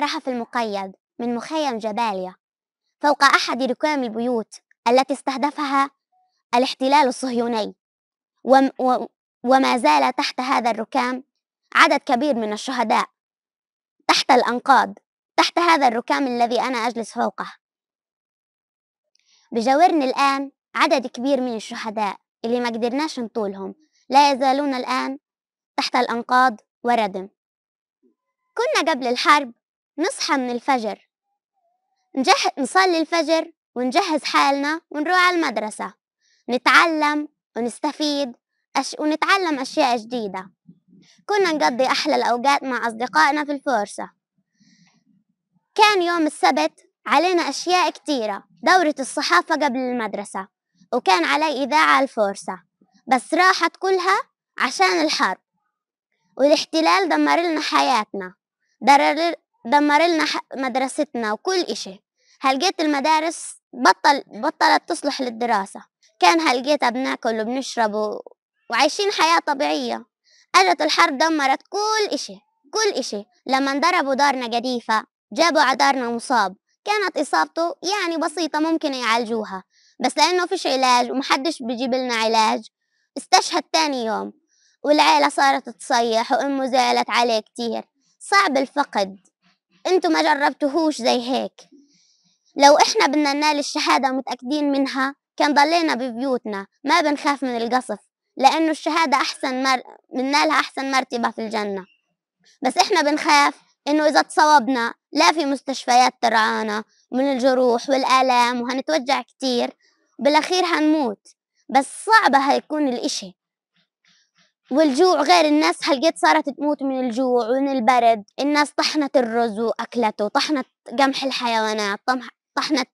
رهف المقيد من مخيم جباليا فوق أحد ركام البيوت التي استهدفها الاحتلال الصهيوني وما زال تحت هذا الركام عدد كبير من الشهداء تحت الأنقاض تحت هذا الركام الذي أنا أجلس فوقه بجاورني الآن عدد كبير من الشهداء اللي ما قدرناش نطولهم لا يزالون الآن تحت الأنقاض وردم كنا قبل الحرب نصحى من الفجر نجح... نصلي الفجر ونجهز حالنا ونروح على المدرسة نتعلم ونستفيد أش... ونتعلم أشياء جديدة كنا نقضي أحلى الأوقات مع أصدقائنا في الفرصة كان يوم السبت علينا أشياء كتيرة دورة الصحافة قبل المدرسة وكان علي إذاعة الفرصة بس راحت كلها عشان الحرب والاحتلال دمر لنا حياتنا دمر لنا مدرستنا وكل إشي هلقيت المدارس بطل بطلت تصلح للدراسة كان هلقيتها بناكل وبنشرب و... وعايشين حياة طبيعية أجت الحرب دمرت كل إشي كل إشي لما ضربوا دارنا قديفة جابوا على دارنا مصاب كانت إصابته يعني بسيطة ممكن يعالجوها بس لأنه فيش علاج ومحدش بيجيب لنا علاج استشهد تاني يوم والعيلة صارت تصيح وأمه زعلت عليه كتير صعب الفقد انتوا ما جربتوهوش زي هيك لو احنا بدنا ننال الشهادة ومتأكدين منها كان ضلينا ببيوتنا ما بنخاف من القصف لأنه الشهادة أحسن مر... بننالها أحسن مرتبة في الجنة بس احنا بنخاف إنه إذا تصوبنا لا في مستشفيات ترعانا من الجروح والآلام وهنتوجع كتير بالأخير هنموت بس صعبة هيكون الإشي والجوع غير الناس هلقيت صارت تموت من الجوع ومن البرد الناس طحنت الرز وأكلته طحنت قمح الحيوانات طحنت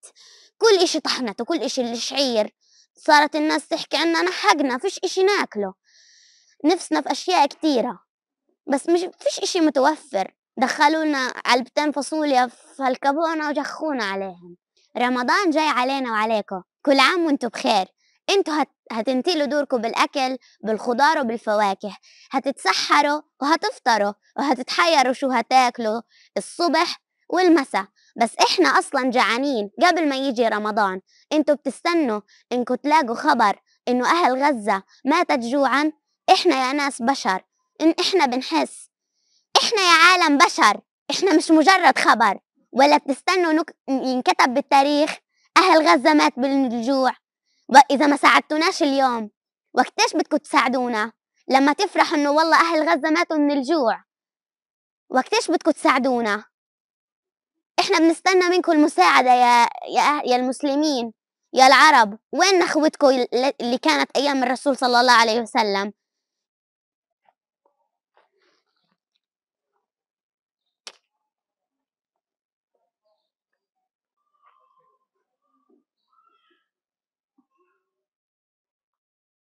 كل إشي طحنته كل إشي الشعير صارت الناس تحكي عنا نحقنا فيش إشي ناكله نفسنا في أشياء كتيرة بس مش فيش إشي متوفر دخلونا علبتين فاصوليا في الكابونة وجخونا عليهم رمضان جاي علينا وعليكم كل عام وانتم بخير انتوا هت... هتنتقلوا دوركم بالاكل بالخضار وبالفواكه هتتسحروا وهتفطروا وهتتحيروا شو هتاكلوا الصبح والمساء بس احنا اصلا جعانين قبل ما يجي رمضان انتوا بتستنوا انكم تلاقوا خبر انه اهل غزه ماتت جوعا احنا يا ناس بشر ان احنا بنحس احنا يا عالم بشر احنا مش مجرد خبر ولا بتستنوا نك... ينكتب بالتاريخ اهل غزه مات بالجوع وإذا ما ساعدتوناش اليوم وقتاش بدكم تساعدونا لما تفرحوا إنه والله أهل غزة ماتوا من الجوع وقتاش بدكم تساعدونا إحنا بنستنى منكم المساعدة يا, يا, يا المسلمين يا العرب وين نخوتكم اللي كانت أيام الرسول صلى الله عليه وسلم